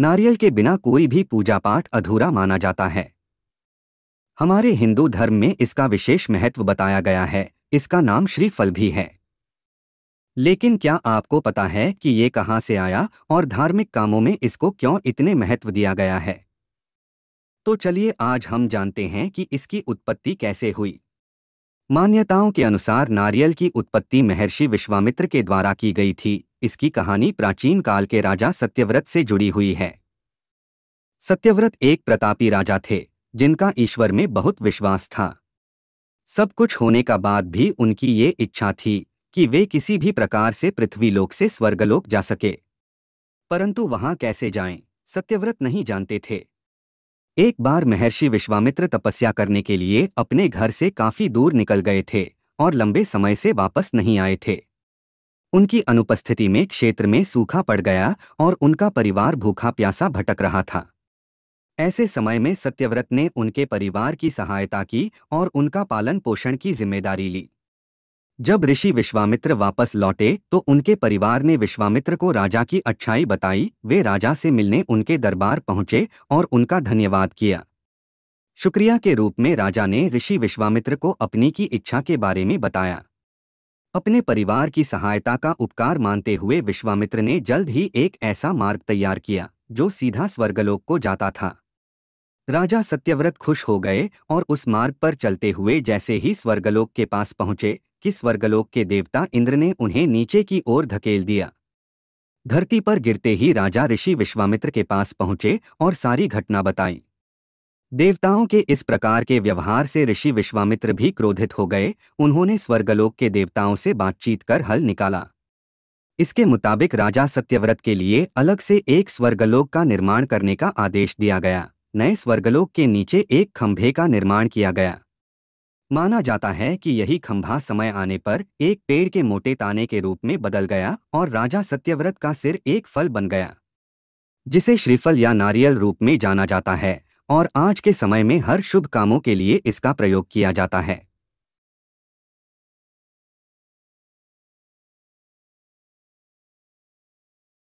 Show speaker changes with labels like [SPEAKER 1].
[SPEAKER 1] नारियल के बिना कोई भी पूजा पाठ अधूरा माना जाता है हमारे हिंदू धर्म में इसका विशेष महत्व बताया गया है इसका नाम श्रीफल भी है लेकिन क्या आपको पता है कि ये कहाँ से आया और धार्मिक कामों में इसको क्यों इतने महत्व दिया गया है तो चलिए आज हम जानते हैं कि इसकी उत्पत्ति कैसे हुई मान्यताओं के अनुसार नारियल की उत्पत्ति महर्षि विश्वामित्र के द्वारा की गई थी इसकी कहानी प्राचीन काल के राजा सत्यव्रत से जुड़ी हुई है सत्यव्रत एक प्रतापी राजा थे जिनका ईश्वर में बहुत विश्वास था सब कुछ होने का बाद भी उनकी ये इच्छा थी कि वे किसी भी प्रकार से पृथ्वीलोक से स्वर्गलोक जा सके परंतु वहां कैसे जाएं, सत्यव्रत नहीं जानते थे एक बार महर्षि विश्वामित्र तपस्या करने के लिए अपने घर से काफी दूर निकल गए थे और लंबे समय से वापस नहीं आए थे उनकी अनुपस्थिति में क्षेत्र में सूखा पड़ गया और उनका परिवार भूखा प्यासा भटक रहा था ऐसे समय में सत्यव्रत ने उनके परिवार की सहायता की और उनका पालन पोषण की जिम्मेदारी ली जब ऋषि विश्वामित्र वापस लौटे तो उनके परिवार ने विश्वामित्र को राजा की अच्छाई बताई वे राजा से मिलने उनके दरबार पहुंचे और उनका धन्यवाद किया शुक्रिया के रूप में राजा ने ऋषि विश्वामित्र को अपनी की इच्छा के बारे में बताया अपने परिवार की सहायता का उपकार मानते हुए विश्वामित्र ने जल्द ही एक ऐसा मार्ग तैयार किया जो सीधा स्वर्गलोक को जाता था राजा सत्यव्रत खुश हो गए और उस मार्ग पर चलते हुए जैसे ही स्वर्गलोक के पास पहुंचे कि स्वर्गलोक के देवता इंद्र ने उन्हें नीचे की ओर धकेल दिया धरती पर गिरते ही राजा ऋषि विश्वामित्र के पास पहुंचे और सारी घटना बताई देवताओं के इस प्रकार के व्यवहार से ऋषि विश्वामित्र भी क्रोधित हो गए उन्होंने स्वर्गलोक के देवताओं से बातचीत कर हल निकाला इसके मुताबिक राजा सत्यव्रत के लिए अलग से एक स्वर्गलोक का निर्माण करने का आदेश दिया गया नए स्वर्गलोक के नीचे एक खंभे का निर्माण किया गया माना जाता है कि यही खंभा समय आने पर एक पेड़ के मोटे ताने के रूप में बदल गया और राजा सत्यव्रत का सिर एक फल बन गया जिसे श्रीफल या नारियल रूप में जाना जाता है और आज के समय में हर शुभ कामों के लिए इसका प्रयोग किया जाता है